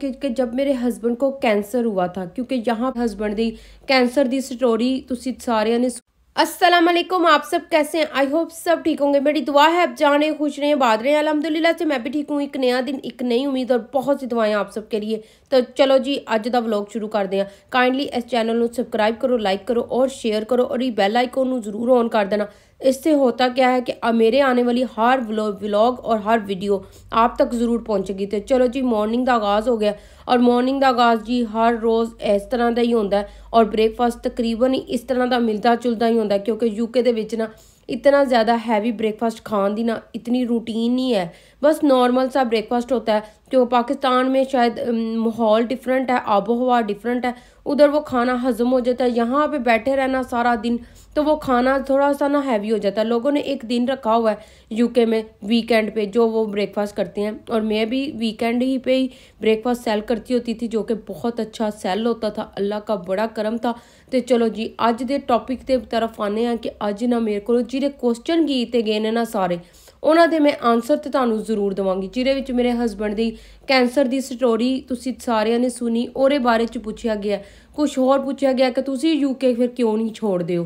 ਕਿਉਂਕਿ ਜਦ ਮੇਰੇ ਹਸਬੰਡ ਕੋ ਕੈਂਸਰ ਹੁਆ ਥਾ ਕਿਉਂਕਿ ਯਹਾਂ ਹਸਬੰਡ ਦੀ ਕੈਂਸਰ ਦੀ ਸਟੋਰੀ ਤੁਸੀਂ ਸਾਰਿਆਂ ਨੇ अस्सलाम वालेकुम आप सब कैसे हैं आई होप सब ठीक होंगे मेरी दुआ है आप जाने खुश रहें बाद रहे हैं अलहमदिल्ला से मैं भी ठीक हूँ एक नया दिन एक नई उम्मीद और बहुत सी दुआएं आप सब के लिए तो चलो जी अज का व्लॉग शुरू कर हैं काइंडली इस चैनल में सबसक्राइब करो लाइक करो और शेयर करो और ये बैल आइकॉन जरूर ऑन कर देना इससे होता क्या है कि मेरे आने वाली हर व्लॉग और हर वीडियो आप तक ज़रूर पहुंचेगी तो चलो जी मॉर्निंग का आगाज हो गया और ਮਾਰਨਿੰਗ का आगाज़ जी हर रोज़ इस तरह का ही ਹੁੰਦਾ ਔਰ ਬ੍ਰੇਕਫਾਸਟ ਤਕਰੀਬਨ ਇਸ ਤਰ੍ਹਾਂ ਦਾ ਮਿਲਦਾ ਜੁਲਦਾ ਹੀ ਹੁੰਦਾ ਕਿਉਂਕਿ ਯੂਕੇ ਦੇ ਵਿੱਚ इतना ज़्यादा हैवी ब्रेकफास्ट खाने की ना इतनी रूटीन नहीं है बस नॉर्मल सा ब्रेकफास्ट होता है जो पाकिस्तान में शायद माहौल डिफरेंट है आबो हवा डिफरेंट है उधर वो खाना हजम हो जाता है यहाँ पे बैठे रहना सारा दिन तो वो खाना थोड़ा सा ना हैवी हो जाता है लोगों ने एक दिन रखा हुआ है यूके में वीकेंड पे जो वो ब्रेकफास्ट करते हैं और मैं भी वीकेंड ही पे ही ब्रेकफास्ट सेल करती होती थी जो कि बहुत अच्छा सेल होता था अल्लाह का बड़ा करम था तो चलो जी अज के टॉपिक के तरफ आने हैं कि अज ना मेरे को जिहड़े क्वेश्चन गीते गए ना सारे उन्होंने मैं आंसर तो ਤੇ ਤੁਹਾਨੂੰ ਜ਼ਰੂਰ ਦਵਾਂਗੀ मेरे ਵਿੱਚ की कैंसर की स्टोरी ਦੀ ਸਟੋਰੀ ने सुनी और बारे ਉਹਦੇ ਬਾਰੇ ਚ ਪੁੱਛਿਆ ਗਿਆ ਕੁਝ ਹੋਰ ਪੁੱਛਿਆ ਗਿਆ ਕਿ यूके फिर क्यों नहीं छोड़ दे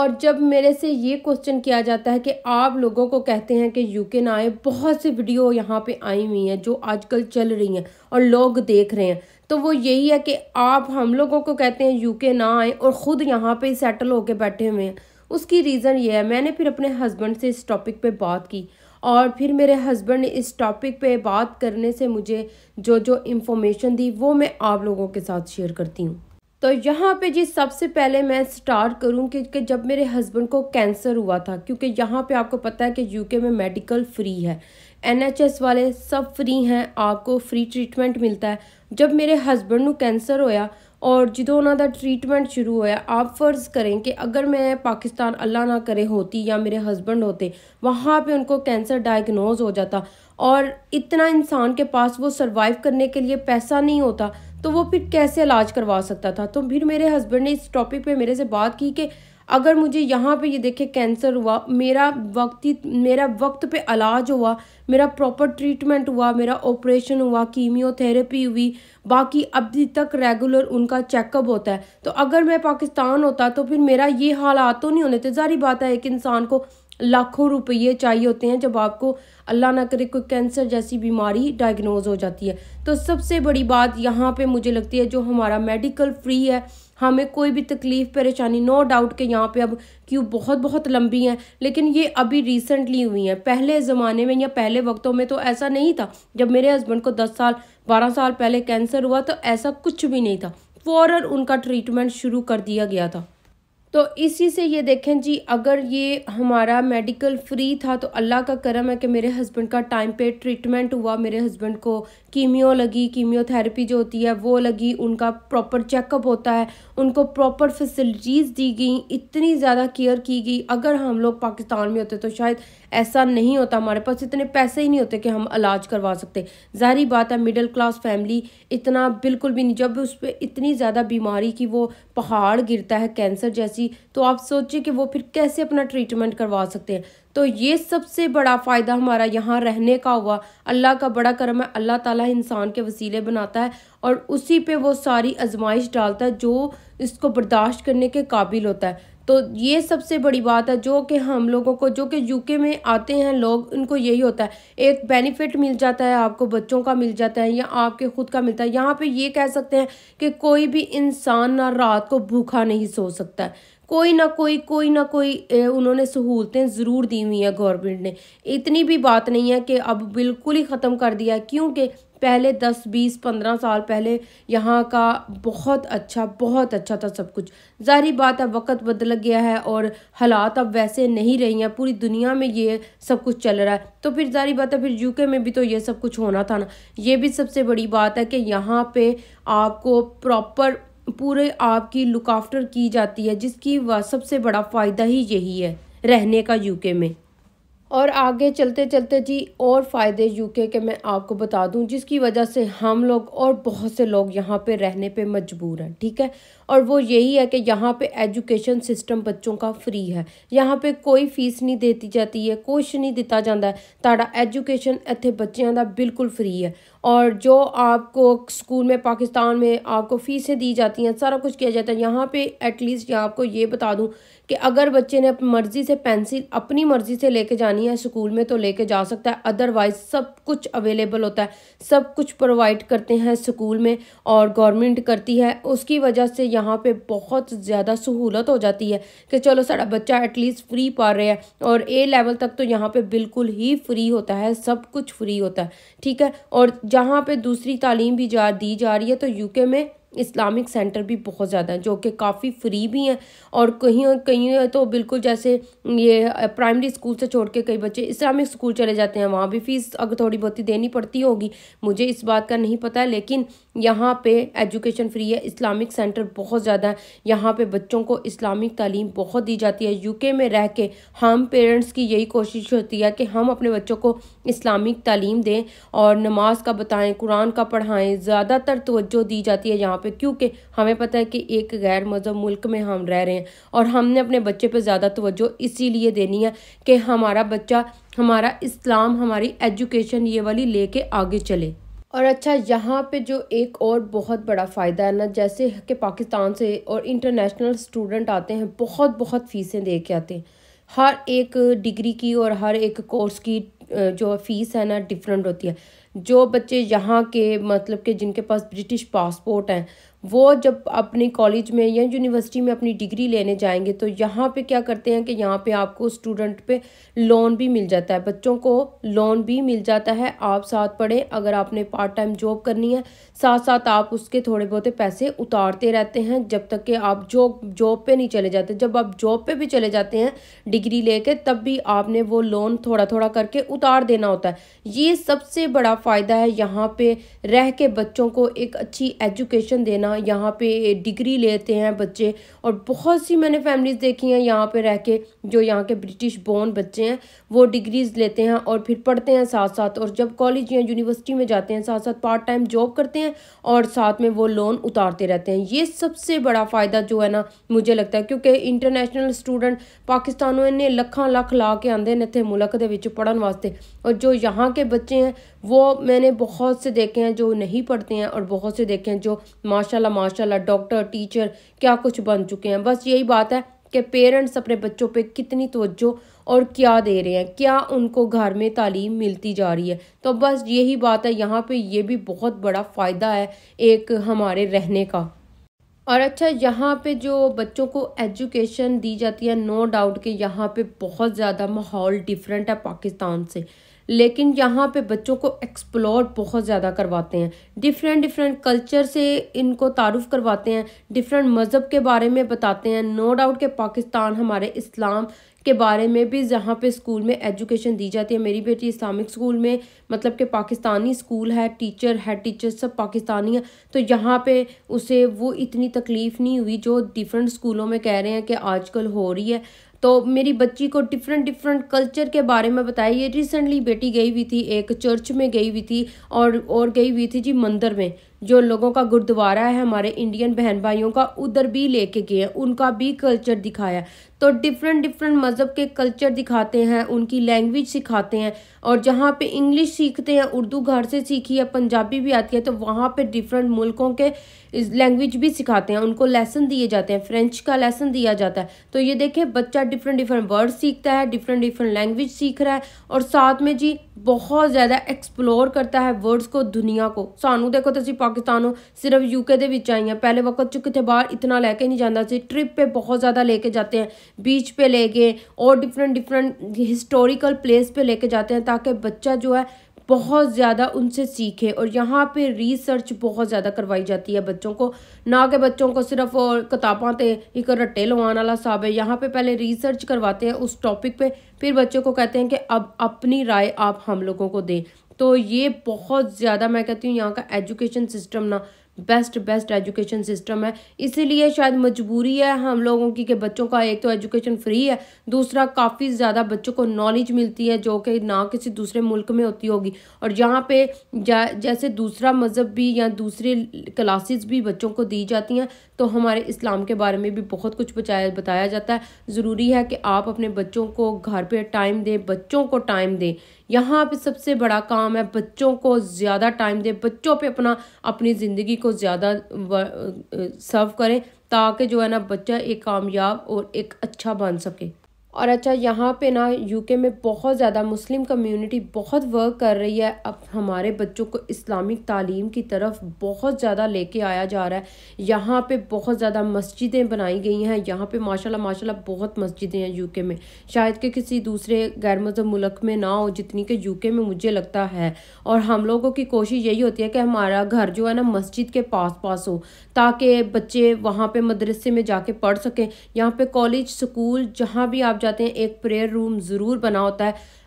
और जब मेरे से ये क्वेश्चन किया जाता है कि आप लोगों को कहते हैं कि यूके ना आए बहुत सी वीडियो यहाँ पे आई हुई हैं जो आजकल चल रही हैं और लोग देख रहे हैं तो वो यही है कि आप हम लोगों को कहते हैं यूके ना आए और ख़ुद यहाँ पे सेटल होके बैठे हुए हैं उसकी रीज़न ये है मैंने फिर अपने हस्बैंड से इस टॉपिक पे बात की और फिर मेरे हस्बैंड ने इस टॉपिक पे बात करने से मुझे जो जो इन्फॉर्मेशन दी वो मैं आप लोगों के साथ शेयर करती हूँ तो यहाँ पे जी सबसे पहले मैं स्टार्ट करूँ क्योंकि जब मेरे हस्बैंड को कैंसर हुआ था क्योंकि यहाँ पे आपको पता है कि यूके में मेडिकल फ्री है एनएचएस वाले सब फ्री हैं आपको फ्री ट्रीटमेंट मिलता है जब मेरे हस्बैंड को कैंसर होया और जो उन्होंने ट्रीटमेंट शुरू होया आप फर्ज़ करें कि अगर मैं पाकिस्तान अल्लाह ना करे होती या मेरे हस्बैंड होते वहाँ पे उनको कैंसर डायग्नोज हो जाता और इतना इंसान के पास वो सरवाइव करने के लिए पैसा नहीं होता तो वो फिर कैसे इलाज करवा सकता था तो फिर मेरे हस्बैंड ने इस टॉपिक पे मेरे से बात की कि अगर मुझे यहाँ पे ये देखे कैंसर हुआ मेरा वक्त मेरा वक्त पे इलाज हुआ मेरा प्रॉपर ट्रीटमेंट हुआ मेरा ऑपरेशन हुआ कीमियोथेरेपी हुई बाकी अभी तक रेगुलर उनका चेकअप होता है तो अगर मैं पाकिस्तान होता तो फिर मेरा ये हालात तो नहीं होने थे जारी बात है एक इंसान को लाखों रुपये चाहिए होते हैं जब आपको अल्लाह ना करे कोई कैंसर जैसी बीमारी डायग्नोज हो जाती है तो सबसे बड़ी बात यहाँ पे मुझे लगती है जो हमारा मेडिकल फ्री है हमें कोई भी तकलीफ़ परेशानी नो डाउट के यहाँ पे अब क्यों बहुत बहुत लंबी हैं लेकिन ये अभी रिसेंटली हुई हैं पहले ज़माने में या पहले वक्तों में तो ऐसा नहीं था जब मेरे हस्बैंड को दस साल बारह साल पहले कैंसर हुआ तो ऐसा कुछ भी नहीं था फ़ौर उनका ट्रीटमेंट शुरू कर दिया गया था तो इसी से ये देखें जी अगर ये हमारा मेडिकल फ्री था तो अल्लाह का करम है कि मेरे हस्बैंड का टाइम पे ट्रीटमेंट हुआ मेरे हस्बैंड को कीमियो लगी कीमियोथेरेपी जो होती है वो लगी उनका प्रॉपर चेकअप होता है उनको प्रॉपर फैसिलिटीज़ दी गई इतनी ज़्यादा केयर की गई अगर हम लोग पाकिस्तान में होते तो शायद ऐसा नहीं होता हमारे पास इतने पैसे ही नहीं होते कि हम इलाज करवा सकते ज़ाहरी बात है मिडिल क्लास फैमिली इतना बिल्कुल भी नहीं जब उस पर इतनी ज़्यादा बीमारी की वो पहाड़ गिरता है कैंसर जैसी बची तो आप सोचिए कि वो फिर कैसे अपना ट्रीटमेंट करवा सकते हैं तो ये सबसे बड़ा फ़ायदा हमारा यहाँ रहने का हुआ अल्लाह का बड़ा करम है अल्लाह ताला इंसान के वसीले बनाता है और उसी पे वो सारी आजमाइश डालता है जो इसको बर्दाश्त करने के काबिल होता है तो ये सबसे बड़ी बात है जो कि हम लोगों को जो कि यूके में आते हैं लोग उनको यही होता है एक बेनिफिट मिल जाता है आपको बच्चों का मिल जाता है या आपके खुद का मिलता है यहाँ पे ये कह सकते हैं कि कोई भी इंसान ना रात को भूखा नहीं सो सकता है कोई ना कोई कोई ना कोई उन्होंने सहूलतें ज़रूर दी हुई हैं गवर्नमेंट ने इतनी भी बात नहीं है कि अब बिल्कुल ही ख़त्म कर दिया है क्योंकि पहले दस बीस पंद्रह साल पहले यहाँ का बहुत अच्छा बहुत अच्छा था सब कुछ जारी बात है वक्त बदल गया है और हालात अब वैसे नहीं रही हैं पूरी दुनिया में ये सब कुछ चल रहा है तो फिर जारी बात है फिर यूके में भी तो ये सब कुछ होना था ना ये भी सबसे बड़ी बात है कि यहाँ पे आपको प्रॉपर पूरे आपकी लुक आफ्टर की जाती है जिसकी सबसे बड़ा फ़ायदा ही यही है रहने का यूके में और आगे चलते चलते जी और फ़ायदे यूके के मैं आपको बता दूं जिसकी वजह से हम लोग और बहुत से लोग यहाँ पे रहने पे मजबूर हैं ठीक है और वो यही है कि यहाँ पे एजुकेशन सिस्टम बच्चों का फ्री है यहाँ पे कोई फीस नहीं देती जाती है कुछ नहीं दिता जाता ताड़ा एजुकेशन इतने बच्चों का बिल्कुल फ्री है और जो आपको स्कूल में पाकिस्तान में आपको फ़ीसें दी जाती हैं सारा कुछ किया जाता है यहाँ पे एटलीस्ट आपको ये बता दूँ कि अगर बच्चे ने मर्ज़ी से पेंसिल अपनी मर्ज़ी से लेके जानी है स्कूल में तो लेके जा सकता है अदरवाइज़ सब कुछ अवेलेबल होता है सब कुछ प्रोवाइड करते हैं स्कूल में और गवर्नमेंट करती है उसकी वजह से यहाँ यहाँ पे बहुत ज़्यादा सहूलत हो जाती है कि चलो साढ़ा बच्चा एटलीस्ट फ्री पा रहा है और ए लेवल तक तो यहाँ पे बिल्कुल ही फ्री होता है सब कुछ फ्री होता है ठीक है और जहाँ पे दूसरी तालीम भी जा दी जा रही है तो यूके में इस्लामिक सेंटर भी बहुत ज़्यादा हैं जो कि काफ़ी फ्री भी हैं और कहीं कहीं तो बिल्कुल जैसे ये प्राइमरी स्कूल से छोड़ के कई बच्चे इस्लामिक स्कूल चले जाते हैं वहाँ भी फ़ीस अगर थोड़ी बहुत ही देनी पड़ती होगी मुझे इस बात का नहीं पता है लेकिन यहाँ पे एजुकेशन फ्री है इस्लामिक सेंटर बहुत ज़्यादा है यहाँ पर बच्चों को इस्लामिक तालीम बहुत दी जाती है यू में रह के हम पेरेंट्स की यही कोशिश होती है कि हम अपने बच्चों को इस्लामिक तालीम दें और नमाज का बताएँ कुरान का पढ़ाएँ ज़्यादातर तोज्जो दी जाती है यहाँ पे क्योंकि हमें पता है कि एक गैर मज़हब मुल्क में हम रह रहे हैं और हमने अपने बच्चे पे ज़्यादा तोज्जो इसीलिए देनी है कि हमारा बच्चा हमारा इस्लाम हमारी एजुकेशन ये वाली के आगे चले और अच्छा यहाँ पे जो एक और बहुत बड़ा फ़ायदा है ना जैसे कि पाकिस्तान से और इंटरनेशनल स्टूडेंट आते हैं बहुत बहुत फ़ीसें दे के आते हैं हर एक डिग्री की और हर एक कोर्स की जो फ़ीस है ना डिफरेंट होती है जो बच्चे यहाँ के मतलब के जिनके पास ब्रिटिश पासपोर्ट हैं वो जब अपने कॉलेज में या यूनिवर्सिटी में अपनी डिग्री लेने जाएंगे तो यहाँ पे क्या करते हैं कि यहाँ पे आपको स्टूडेंट पे लोन भी मिल जाता है बच्चों को लोन भी मिल जाता है आप साथ पढ़ें अगर आपने पार्ट टाइम जॉब करनी है साथ साथ आप उसके थोड़े बहुत पैसे उतारते रहते हैं जब तक कि आप जॉब जॉब पे नहीं चले जाते जब आप जॉब पे भी चले जाते हैं डिग्री लेके तब भी आपने वो लोन थोड़ा थोड़ा करके उतार देना होता है ये सबसे बड़ा फ़ायदा है यहाँ पे रह के बच्चों को एक अच्छी एजुकेशन देना यहाँ पे डिग्री लेते हैं बच्चे और बहुत सी मैंने फैमिलीज़ देखी हैं यहाँ पर रह के जो यहाँ के ब्रिटिश बोर्न बच्चे हैं वो डिग्रीज़ लेते हैं और फिर पढ़ते हैं साथ साथ और जब कॉलेज या यूनिवर्सिटी में जाते हैं साथ साथ पार्ट टाइम जॉब करते हैं हैं और साथ में वो लोन उतारते रहते हैं ये सबसे बड़ा फ़ायदा जो है ना मुझे लगता है क्योंकि इंटरनेशनल स्टूडेंट ਪਾਕਿਸਤਾਨੋਂ ਇਹਨੇ लख लख ला के आते हैं इतने मुल्क ਦੇ ਵਿੱਚ ਪੜਨ और जो यहाँ के बच्चे हैं वो मैंने बहुत से देखे हैं जो नहीं पढ़ते हैं और बहुत से देखे हैं जो माशाल्लाह माशाल्लाह डॉक्टर टीचर क्या कुछ बन चुके हैं बस यही बात है कि पेरेंट्स अपने बच्चों पे कितनी तवज्जो और क्या दे रहे हैं क्या उनको घर में तालीम मिलती जा रही है तो बस यही बात है यहाँ पे ये भी बहुत बड़ा फ़ायदा है एक हमारे रहने का और अच्छा यहाँ पे जो बच्चों को एजुकेशन दी जाती है नो डाउट कि यहाँ पे बहुत ज़्यादा माहौल डिफरेंट है पाकिस्तान से लेकिन यहाँ पे बच्चों को एक्सप्लोर बहुत ज़्यादा करवाते हैं डिफरेंट डिफरेंट कल्चर से इनको तारुफ करवाते हैं डिफरेंट मज़हब के बारे में बताते हैं नो डाउट के पाकिस्तान हमारे इस्लाम के बारे में भी जहाँ पे स्कूल में एजुकेशन दी जाती है मेरी बेटी इस्लामिक स्कूल में मतलब कि पाकिस्तानी स्कूल है टीचर है टीचर सब पाकिस्तानी है तो यहाँ पे उसे वो इतनी तकलीफ़ नहीं हुई जो डिफरेंट स्कूलों में कह रहे हैं कि आजकल हो रही है तो मेरी बच्ची को डिफरेंट डिफरेंट कल्चर के बारे में बताया ये रिसेंटली बेटी गई हुई थी एक चर्च में गई हुई थी और और गई हुई थी जी मंदिर में जो लोगों का गुरुद्वारा है हमारे इंडियन बहन भाइयों का उधर भी लेके गए हैं उनका भी कल्चर दिखाया तो डिफरेंट डिफरेंट मज़हब के कल्चर दिखाते हैं उनकी लैंग्वेज सिखाते हैं और जहाँ पे इंग्लिश सीखते हैं उर्दू घर से सीखी है पंजाबी भी आती है तो वहाँ पे डिफरेंट मुल्कों के लैंग्वेज भी सिखाते हैं उनको लेसन दिए जाते हैं फ्रेंच का लेसन दिया जाता है तो ये देखें बच्चा डिफरेंट डिफरेंट वर्ड सीखता है डिफरेंट डिफरेंट लैंग्वेज सीख रहा है और साथ में जी बहुत ज़्यादा एक्सप्लोर करता है वर्ड्स को दुनिया को सानू देखो तो अभी पाकिस्तानों सिर्फ यूके दे आई हैं पहले वक्त चु कि बहर इतना लेके नहीं जाता से ट्रिप पे बहुत ज़्यादा लेके जाते हैं बीच पे गए और डिफरेंट डिफरेंट हिस्टोरिकल प्लेस पे लेके जाते हैं ताकि बच्चा जो है बहुत ज़्यादा उनसे सीखें और यहाँ पे रिसर्च बहुत ज़्यादा करवाई जाती है बच्चों को ना कि बच्चों को सिर्फ किताबों पर एक रट्टे लगाने वाला साहब है यहाँ पे पहले रिसर्च करवाते हैं उस टॉपिक पे फिर बच्चों को कहते हैं कि अब अपनी राय आप हम लोगों को दें तो ये बहुत ज़्यादा मैं कहती हूँ यहाँ का एजुकेशन सिस्टम ना बेस्ट बेस्ट एजुकेशन सिस्टम है इसीलिए शायद मजबूरी है हम लोगों की कि बच्चों का एक तो एजुकेशन फ्री है दूसरा काफ़ी ज़्यादा बच्चों को नॉलेज मिलती है जो कि ना किसी दूसरे मुल्क में होती होगी और यहाँ पे जा, जैसे दूसरा मज़हब भी या दूसरे क्लासेस भी बच्चों को दी जाती हैं तो हमारे इस्लाम के बारे में भी बहुत कुछ बचाया बताया जाता है ज़रूरी है कि आप अपने बच्चों को घर पर टाइम दें बच्चों को टाइम दें यहाँ पे सबसे बड़ा काम है बच्चों को ज़्यादा टाइम दें बच्चों पे अपना अपनी ज़िंदगी को ज़्यादा सर्व करें ताकि जो है ना बच्चा एक कामयाब और एक अच्छा बन सके और अच्छा यहाँ पे ना यूके में बहुत ज़्यादा मुस्लिम कम्युनिटी बहुत वर्क कर रही है अब हमारे बच्चों को इस्लामिक तालीम की तरफ बहुत ज़्यादा लेके आया जा रहा है यहाँ पे बहुत ज़्यादा मस्जिदें बनाई गई हैं यहाँ पे माशाल्लाह माशाल्लाह बहुत मस्जिदें हैं यूके में शायद के किसी दूसरे गैर मजहब मुल्क में ना हो जितनी कि यूके में मुझे लगता है और हम लोगों की कोशिश यही होती है कि हमारा घर जो है ना मस्जिद के पास पास हो ताकि बच्चे वहाँ पर मदरसे में जा पढ़ सकें यहाँ पर कॉलेज स्कूल जहाँ भी आप जाते हैं एक प्रेयर रूम ज़रूर बना होता है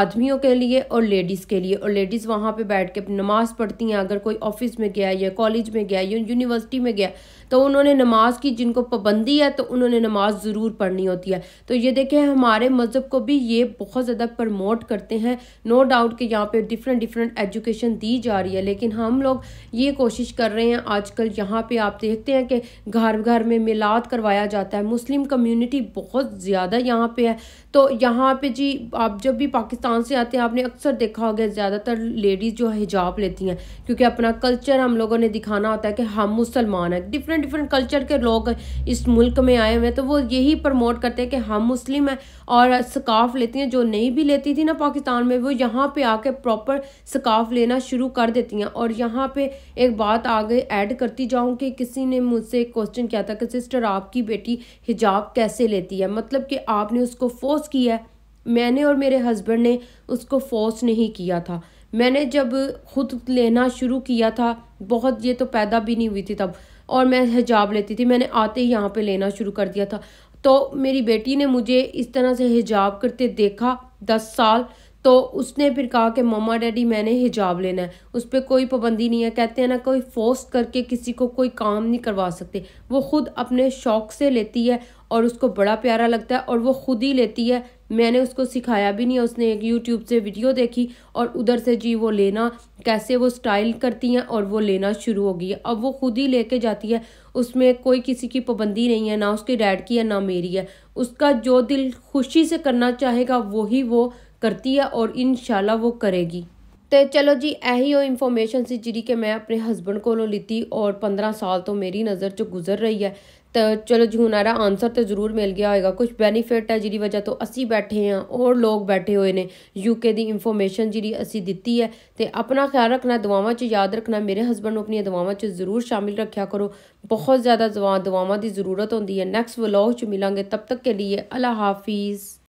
आदमियों के लिए और लेडीज़ के लिए और लेडीज़ वहाँ पे बैठ के नमाज़ पढ़ती हैं अगर कोई ऑफिस में गया या कॉलेज में गया या यूनिवर्सिटी में गया तो उन्होंने नमाज की जिनको पाबंदी है तो उन्होंने नमाज ज़रूर पढ़नी होती है तो ये देखें हमारे मज़हब को भी ये बहुत ज़्यादा प्रमोट करते हैं नो डाउट कि यहाँ पे डिफरेंट डिफरेंट एजुकेशन दी जा रही है लेकिन हम लोग ये कोशिश कर रहे हैं आजकल यहाँ पर आप देखते हैं कि घर घर में मिलाद करवाया जाता है मुस्लिम कम्यूनिटी बहुत ज़्यादा यहाँ पर है तो यहाँ पर जी आप जब भी पाकिस्तान से आते हैं आपने अक्सर देखा होगा ज़्यादातर लेडीज़ जो हिजाब लेती हैं क्योंकि अपना कल्चर हम लोगों ने दिखाना होता है कि हम मुसलमान हैं डिफरेंट डिफरेंट डिफरेंट कल्चर के लोग इस मुल्क में आए हुए हैं तो वो यही प्रमोट करते हैं कि हम मुस्लिम हैं और सकाफ़ लेती हैं जो नहीं भी लेती थी ना पाकिस्तान में वो यहाँ पे आके प्रॉपर सकाफ़ लेना शुरू कर देती हैं और यहाँ पे एक बात आगे ऐड करती जाऊँ कि किसी ने मुझसे क्वेश्चन किया था कि सिस्टर आपकी बेटी हिजाब कैसे लेती है मतलब कि आपने उसको फोर्स किया है मैंने और मेरे हस्बैंड ने उसको फोर्स नहीं किया था मैंने जब खुद लेना शुरू किया था बहुत ये तो पैदा भी नहीं हुई थी तब और मैं हिजाब लेती थी मैंने आते ही यहाँ पे लेना शुरू कर दिया था तो मेरी बेटी ने मुझे इस तरह से हिजाब करते देखा दस साल तो उसने फिर कहा कि मम्मा डैडी मैंने हिजाब लेना है उस पर कोई पाबंदी नहीं है कहते हैं ना कोई फोर्स करके किसी को कोई काम नहीं करवा सकते वो खुद अपने शौक से लेती है और उसको बड़ा प्यारा लगता है और वो खुद ही लेती है मैंने उसको सिखाया भी नहीं उसने एक यूट्यूब से वीडियो देखी और उधर से जी वो लेना कैसे वो स्टाइल करती हैं और वो लेना शुरू हो गई अब वो खुद ही लेके जाती है उसमें कोई किसी की पाबंदी नहीं है ना उसके डैड की है ना मेरी है उसका जो दिल खुशी से करना चाहेगा वही वो करती है और इन वो करेगी ਤੇ ਚਲੋ ਜੀ ਇਹੀ ਉਹ ਇਨਫੋਰਮੇਸ਼ਨ ਸੀ ਜਿਹੜੀ ਕਿ ਮੈਂ ਆਪਣੇ ਹਸਬੰਡ ਕੋਲੋਂ ਲਿੱਤੀ ਔਰ 15 ਸਾਲ ਤੋਂ ਮੇਰੀ ਨਜ਼ਰ 'ਚ ਗੁਜ਼ਰ ਰਹੀ ਹੈ ਤਾਂ ਚਲੋ ਜੀ ਹੁਣ ਆਰਾ ਆਨਸਰ ਤੇ ਜ਼ਰੂਰ ਮਿਲ ਗਿਆ ਹੋਏਗਾ ਕੁਝ ਬੈਨੀਫਿਟ ਹੈ ਜਿਹਦੀ ਵਜ੍ਹਾ ਤੋਂ ਅਸੀਂ ਬੈਠੇ ਆਂ ਔਰ ਲੋਕ ਬੈਠੇ ਹੋਏ ਨੇ ਯੂਕੇ ਦੀ ਇਨਫੋਰਮੇਸ਼ਨ ਜਿਹੜੀ ਅਸੀਂ ਦਿੱਤੀ ਹੈ ਤੇ ਆਪਣਾ ਖਿਆਲ ਰੱਖਣਾ ਦੁਆਵਾਂ 'ਚ ਯਾਦ ਰੱਖਣਾ ਮੇਰੇ ਹਸਬੰਡ ਨੂੰ ਆਪਣੀਆਂ ਦੁਆਵਾਂ 'ਚ ਜ਼ਰੂਰ ਸ਼ਾਮਿਲ ਰੱਖਿਆ ਕਰੋ ਬਹੁਤ ਜ਼ਿਆਦਾ ਦੁਆਵਾਂ ਦੀ ਜ਼ਰੂਰਤ ਹੁੰਦੀ ਹੈ ਨੈਕਸਟ ਵਲੌਗ 'ਚ ਮਿਲਾਂਗੇ ਤਬ ਤੱਕ ਕੇ ਲਈ ਅਲਾ ਹਾਫਿਜ਼